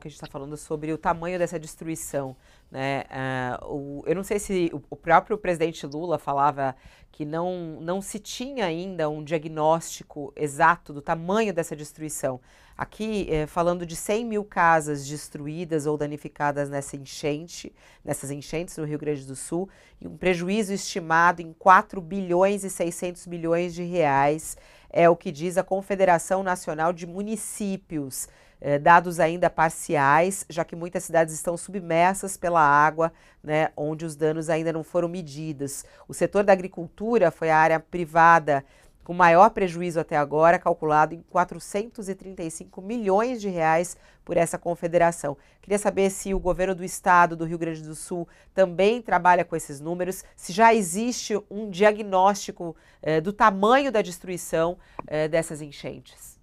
que a gente está falando sobre o tamanho dessa destruição. Né? Uh, o, eu não sei se o, o, próprio presidente Lula falava que não, não se tinha ainda um diagnóstico exato do tamanho dessa destruição. Aqui, eh, falando de 100 mil casas destruídas ou danificadas nessa enchente, nessas enchentes no Rio Grande do Sul, e um prejuízo estimado em 4 bilhões e 600 milhões de reais, é o que diz a Confederação Nacional de Municípios eh, dados ainda parciais, já que muitas cidades estão submersas pela água, né, onde os danos ainda não foram medidos. O setor da agricultura foi a área privada com maior prejuízo até agora, calculado em 435 milhões de reais por essa confederação. Queria saber se o governo do estado do Rio Grande do Sul também trabalha com esses números, se já existe um diagnóstico eh, do tamanho da destruição eh, dessas enchentes.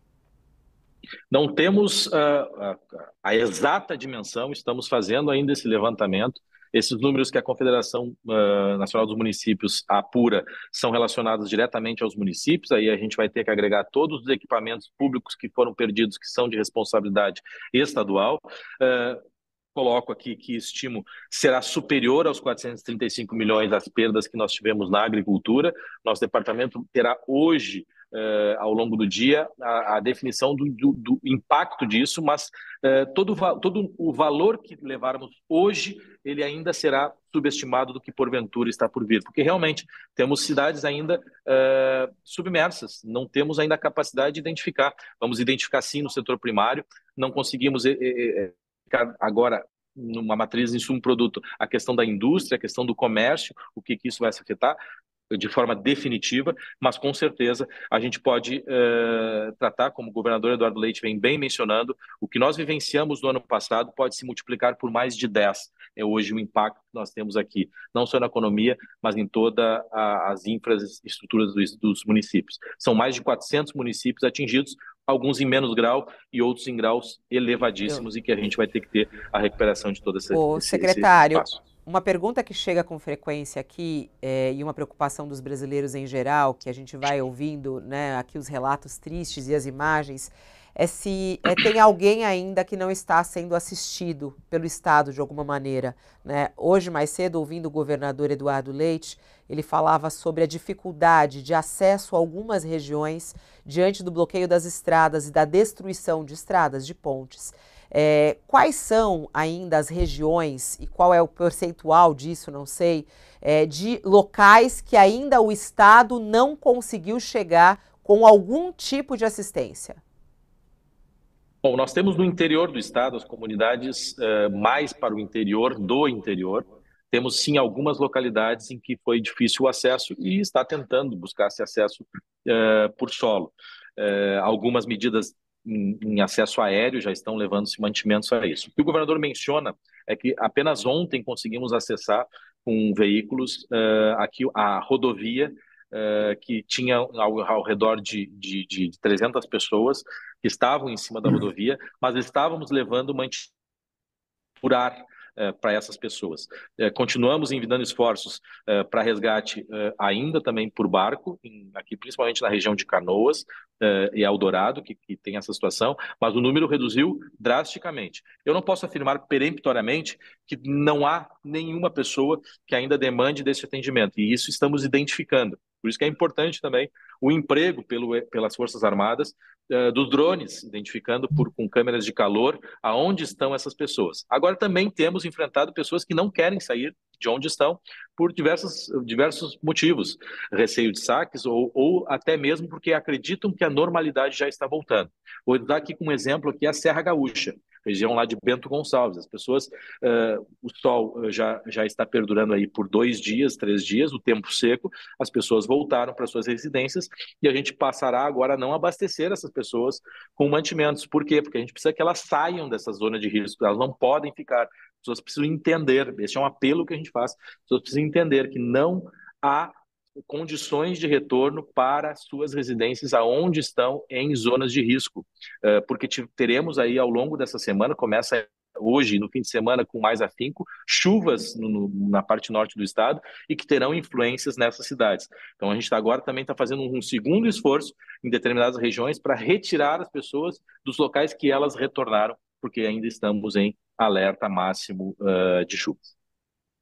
Não temos uh, ah, a, ah, a, exata dimensão, estamos fazendo ainda esse levantamento. Esses números que a Confederação uh, Nacional dos Municípios apura são relacionados diretamente aos municípios, aí a gente vai ter que agregar todos os equipamentos públicos que foram perdidos, que são de responsabilidade estadual. Uh, coloco aqui que estimo será superior aos 435 milhões das perdas que nós tivemos na agricultura. Nosso departamento terá hoje Uh, ao longo do dia a, a definição do, do, do, impacto disso, mas uh, todo, todo o valor que levarmos hoje, ele ainda será subestimado do que porventura está por vir, porque realmente temos cidades ainda uh, submersas, não temos ainda a capacidade de identificar. Vamos identificar sim no setor primário, não conseguimos ficar agora numa matriz insumo-produto, a questão da indústria, a questão do comércio, o que, que isso vai se afetar, de forma definitiva, mas com certeza a gente pode uh, tratar, como o governador Eduardo Leite vem bem mencionando, o que nós vivenciamos no ano passado pode se multiplicar por mais de 10. É hoje o impacto que nós temos aqui, não só na economia, mas em todas as infraestruturas dos, dos municípios. São mais de 400 municípios atingidos, alguns em menos grau e outros em graus elevadíssimos, Eu... e que a gente vai ter que ter a recuperação de toda essa. O secretário. Esse uma pergunta que chega com frequência aqui é, e uma preocupação dos brasileiros em geral, que a gente vai ouvindo né, aqui os relatos tristes e as imagens, é se é, tem alguém ainda que não está sendo assistido pelo Estado de alguma maneira. Né? Hoje, mais cedo, ouvindo o governador Eduardo Leite, ele falava sobre a dificuldade de acesso a algumas regiões diante do bloqueio das estradas e da destruição de estradas, de pontes. É, quais são ainda as regiões e qual é o percentual disso, não sei, é, de locais que ainda o Estado não conseguiu chegar com algum tipo de assistência? Bom, nós temos no interior do estado, as comunidades é, mais para o interior do interior, temos sim algumas localidades em que foi difícil o acesso e está tentando buscar esse acesso é, por solo. É, algumas medidas em, em acesso aéreo, já estão levando-se mantimentos a isso. O que o governador menciona é que apenas ontem conseguimos acessar com veículos uh, aqui a rodovia uh, que tinha ao, ao redor de, de, de 300 pessoas que estavam em cima da uhum. rodovia, mas estávamos levando mantimentos por ar eh, para essas pessoas. Eh, continuamos enviando esforços eh, para resgate ainda também por barco, em, aqui principalmente na região de Canoas e Eldorado, que, que tem essa situação, mas o número reduziu drasticamente. Eu não posso afirmar peremptoriamente que não há nenhuma pessoa que ainda demande desse atendimento, e isso estamos identificando. Por isso que é importante também o emprego pelo, pelas Forças Armadas uh, dos drones, identificando por, com câmeras de calor aonde estão essas pessoas. Agora também temos enfrentado pessoas que não querem sair de onde estão por diversos, diversos motivos, receio de saques ou, ou até mesmo porque acreditam que a normalidade já está voltando. Vou dar aqui um exemplo aqui é a Serra Gaúcha região lá de Bento Gonçalves. As pessoas, uh, o sol eh, já, já está perdurando aí por dois dias, três dias, o tempo seco, as pessoas voltaram para suas residências e a gente passará agora a não abastecer essas pessoas com mantimentos. Por quê? Porque a gente precisa que elas saiam dessa zona de risco, elas não podem ficar. As pessoas precisam entender, esse é um apelo que a gente faz, as pessoas precisam entender que não há condições de retorno para suas residências aonde estão em zonas de risco, é, porque teremos aí ao longo dessa semana, começa hoje, no fim de semana, com mais afinco, chuvas no, na parte norte do estado e que terão influências nessas cidades. Então, a gente tá agora também está fazendo um, um segundo esforço em determinadas regiões para retirar as pessoas dos locais que elas retornaram, porque ainda estamos em alerta máximo uh, de chuvas.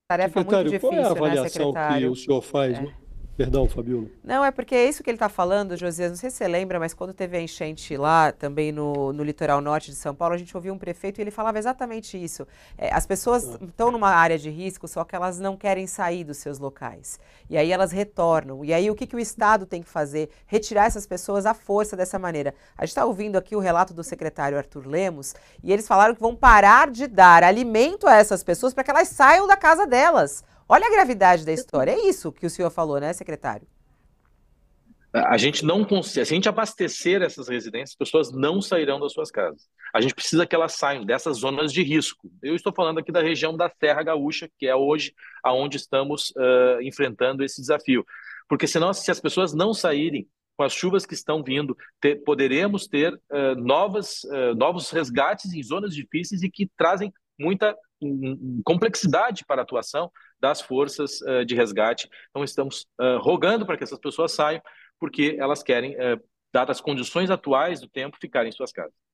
Tarefa secretário, muito difícil, qual é a né, avaliação né, que o senhor faz? É. Né? Perdão, Fabiola. Não, é porque é isso que ele está falando, Josias. Não sei se você lembra, mas quando teve a enchente lá, também no, no litoral norte de São Paulo, a gente ouviu um prefeito e ele falava exatamente isso. É, as pessoas ah. estão numa área de risco, só que elas não querem sair dos seus locais. E aí elas retornam. E aí o que, que o Estado tem que fazer? Retirar essas pessoas à força dessa maneira. A gente está ouvindo aqui o relato do secretário Arthur Lemos e eles falaram que vão parar de dar alimento a essas pessoas para que elas saiam da casa delas. Olha a gravidade da história. É isso que o senhor falou, né, secretário? A gente não consegue, se a gente abastecer essas residências, as pessoas não sairão das suas casas. A gente precisa que elas saiam dessas zonas de risco. Eu estou falando aqui da região da Serra Gaúcha, que é hoje aonde estamos uh, enfrentando esse desafio. Porque senão, se as pessoas não saírem com as chuvas que estão vindo, ter, poderemos ter uh, novas, uh, novos resgates em zonas difíceis e que trazem muita complexidade para a atuação das forças uh, de resgate. Então, estamos uh, rogando para que essas pessoas saiam, porque elas querem, uh, dadas as condições atuais do tempo, ficarem em suas casas.